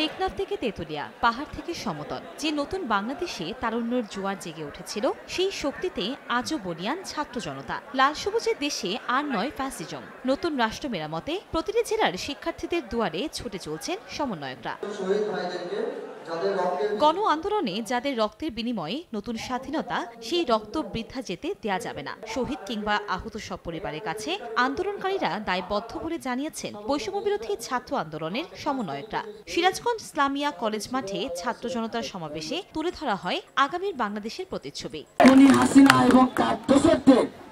টেকনাফ থেকে তেঁতুলিয়া পাহাড় থেকে সমতল যে নতুন বাংলাদেশে তারুণ্যের জোয়ার জেগে উঠেছিল সেই শক্তিতে আজও বলিয়ান ছাত্র জনতা লাল সবুজের দেশে আর নয় ফ্যাসিজম নতুন রাষ্ট্র মেরামতে প্রতিটি জেলার শিক্ষার্থীদের দুয়ারে ছুটে চলছেন সমন্বয়করা গণ আন্দোলনে যাদের রক্তের বিনিময়ে নতুন স্বাধীনতা সেই রক্ত বৃদ্ধা যেতে দেয়া যাবে না শহীদ কিংবা আহত সব পরিবারের কাছে আন্দোলনকারীরা দায়বদ্ধ বলে জানিয়েছেন বৈষম্যবিরোধী ছাত্র আন্দোলনের সমন্বয়করা সিরাজগঞ্জ ইসলামিয়া কলেজ মাঠে ছাত্র জনতার সমাবেশে তুলে ধরা হয় আগামীর বাংলাদেশের প্রতিচ্ছবি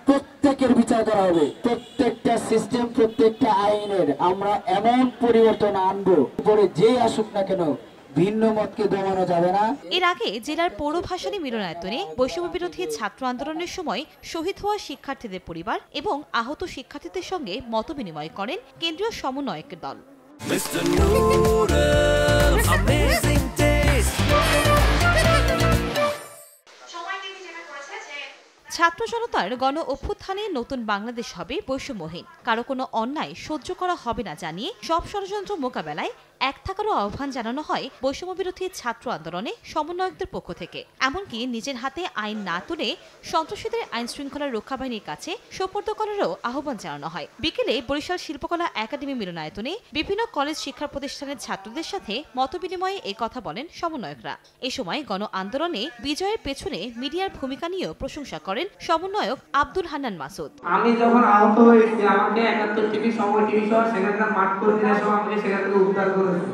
প্রত্যেকের বিচার করা হবে প্রত্যেকটা সিস্টেম প্রত্যেকটা আইনের আমরা এমন পরিবর্তন আনবো পরে যে আসুক না কেন ভিন্ন এর আগে জেলার পৌর ভাসানী মিলনায়তনে বৈষম্য বিরোধী ছাত্র আন্দোলনের সময় শহীদ হওয়া শিক্ষার্থীদের পরিবার এবং আহত শিক্ষার্থীদের সঙ্গে মত বিনিময় করেন কেন্দ্রীয় সমন্বয়কের দল ছাত্র জনতার গণ অভ্যুত্থানে নতুন বাংলাদেশ হবে বৈষম্যহীন কারো কোনো অন্যায় সহ্য করা হবে না জানিয়ে সব ষড়যন্ত্র মোকাবেলায় এক থাকারও আহ্বান জানানো হয় বৈষম্য বিরোধী ছাত্র আন্দোলনে সমন্বয়কদের পক্ষ থেকে এমনকি নিজের হাতে আইন না তুলে সন্ত্রাসীদের আইন শৃঙ্খলা রক্ষা বাহিনীর কাছে সোপর্দ করারও আহ্বান জানানো হয় বিকেলে বরিশাল শিল্পকলা একাডেমি মিলনায়তনে বিভিন্ন কলেজ শিক্ষা প্রতিষ্ঠানের ছাত্রদের সাথে মতবিনিময়ে এ কথা বলেন সমন্বয়করা এ সময় গণ আন্দোলনে বিজয়ের পেছনে মিডিয়ার ভূমিকা নিয়েও প্রশংসা করেন সমন্বয়ক আব্দুল হান্নান মাসুদ আমি যখন আহত হয়েছি আমাকে একাত্তর টিভি সময় টিভি সহ সেখানকার মাঠ করে দিলে আমাকে সেখান থেকে উদ্ধার করে করেছি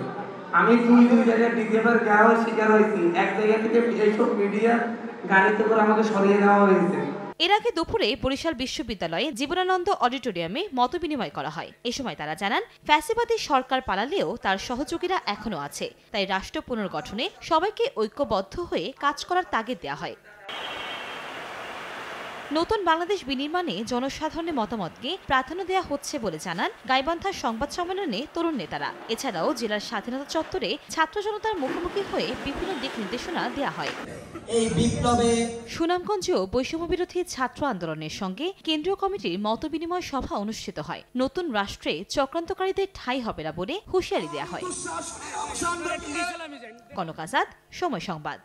আমি দুই দুই জায়গায় ডিসেম্বর গায়ে শিকার হয়েছি এক জায়গা থেকে এইসব মিডিয়া গাড়িতে করে আমাকে সরিয়ে দেওয়া হয়েছে এর আগে দুপুরে বরিশাল বিশ্ববিদ্যালয়ে জীবনানন্দ অডিটোরিয়ামে মত বিনিময় করা হয় এ সময় তারা জানান ফ্যাসিবাদী সরকার পালালেও তার সহযোগীরা এখনও আছে তাই রাষ্ট্র পুনর্গঠনে সবাইকে ঐক্যবদ্ধ হয়ে কাজ করার তাগিদ দেওয়া হয় নতুন বাংলাদেশ বিনির্মাণে জনসাধারণের মতামতকে প্রাধান্য দেওয়া হচ্ছে বলে জানান গাইবান্ধার সংবাদ সম্মেলনে তরুণ নেতারা এছাড়াও জেলার স্বাধীনতা চত্বরে ছাত্র জনতার মুখোমুখি হয়ে বিভিন্ন দিক নির্দেশনা দেওয়া হয় এই বিপ্লবে সুনামগঞ্জেও বৈষম্য বিরোধী ছাত্র আন্দোলনের সঙ্গে কেন্দ্রীয় কমিটির মতবিনিময় সভা অনুষ্ঠিত হয় নতুন রাষ্ট্রে চক্রান্তকারীদের ঠাঁই হবে না বলে হুঁশিয়ারি দেওয়া হয় হ্যাঁ, কনক আজাদ সময় সংবাদ